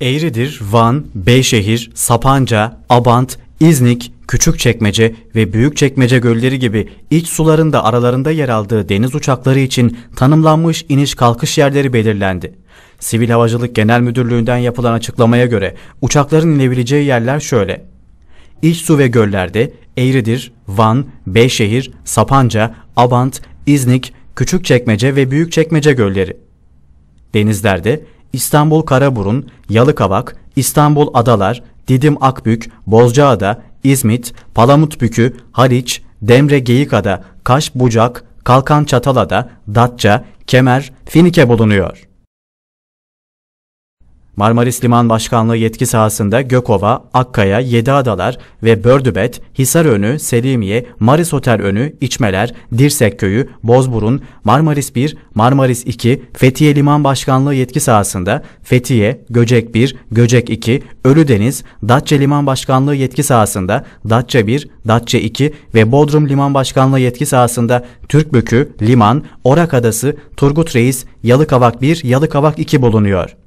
Eğridir, Van, Beyşehir, Sapanca, Abant, İznik, Küçükçekmece ve Büyükçekmece gölleri gibi iç sularında aralarında yer aldığı deniz uçakları için tanımlanmış iniş kalkış yerleri belirlendi. Sivil Havacılık Genel Müdürlüğü'nden yapılan açıklamaya göre uçakların inebileceği yerler şöyle. İç su ve göllerde Eğridir, Van, Beyşehir, Sapanca, Abant, İznik, Küçükçekmece ve Büyükçekmece gölleri. Denizlerde İstanbul Karaburun, Yalıkavak, İstanbul Adalar, Didim Akbük, Bozcaada, İzmit, Palamutbükü, Haliç, Demre Geyikada, Kaş Bucak, Kalkan Çatalada, Datça, Kemer, Finike bulunuyor. Marmaris Liman Başkanlığı yetki sahasında Gökova, Akkaya, Yediadalar ve Bördübet, Hisarönü, Selimiye, Maris Otel önü, İçmeler, Dirsek Köyü, Bozburun, Marmaris 1, Marmaris 2, Fethiye Liman Başkanlığı yetki sahasında Fethiye, Göcek 1, Göcek 2, Ölüdeniz, Datça Liman Başkanlığı yetki sahasında Datça 1, Datça 2 ve Bodrum Liman Başkanlığı yetki sahasında Türkbükü, Liman, Orak Adası, Turgut Reis, Yalıkavak 1, Yalıkavak 2 bulunuyor.